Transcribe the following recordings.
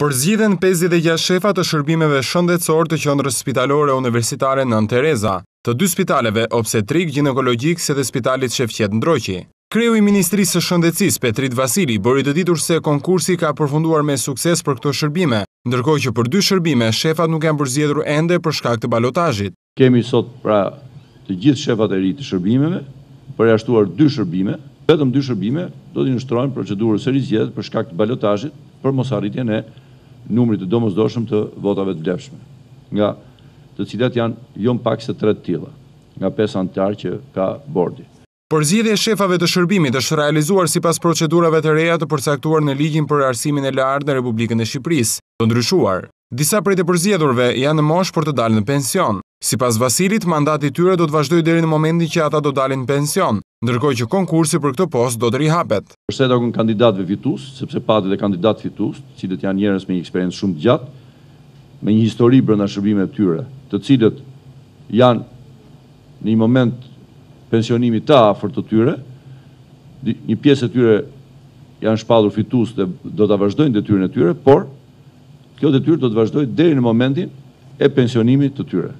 Përzgjidhen 56 shefa të shërbimeve shëndetësor të qendrës spitalore universitare Nën Tereza, të dy spitaleve obstetrik, ginekologjik se dhe spitalit Shefqet droqi. Kreu i Ministrisë së Shëndetësisë Petrit Vasili bëri të ditur se konkursi ka përfunduar me sukses për këto shërbime, ndërkohë që për dy shërbime shefat nuk janë përzgjedhur ende për shkak të balotazhit. Kemi sot pra të gjithë shefat e rritë të shërbimeve, përjashtuar dy shërbime, vetëm dy shërbime do të nështrojnë procedurës e rizjet për të balotajit për mos arritjen e numri të domosdoshëm të votave të vlefshme, nga të cilat janë jo pak se tret të tilla, nga pesë antarë që ka bordi. Përzgjedhja e shefave të shërbimit është realizuar sipas procedurave të reja të përcaktuar në Ligjin për Arsimin e Lartë në Republikën e Shqipërisë, të ndryshuar. Disa prej të përzgjedhurve janë në moshë për të dalë në pension. Sipas Vasilit, mandati i tyre do të vazhdojë deri në momentin që ata do dalin në pension, ndërkohë që konkursi për këtë post do të rihapet përse të akun kandidatëve fitus, sepse pati dhe kandidat fitus, cilët janë njerës me një eksperiencë shumë gjatë, me një histori për në shërbime të tyre, të cilët janë një moment pensionimi ta afer të tyre, një pjesë të tyre janë shpadur fitus dhe do të vazhdojnë dhe tyre në tyre, por kjo dhe tyre do të vazhdojnë dhe në momentin e pensionimi të tyre.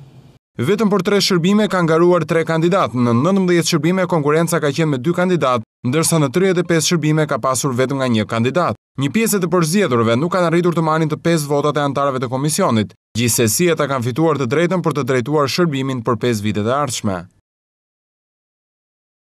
Vetëm për tre shërbime ka ngaruar tre kandidat, në 19 shërbime konkurenca ka qenë me dy kandidat, ndërsa në 35 shërbime ka pasur vetëm nga një kandidat. Një pjesë të përzjedurve nuk kanë arritur të manin të 5 votat e antarave të komisionit, gjithse si e ta kanë fituar të drejtëm për të drejtuar shërbimin për 5 vitet e ardhshme.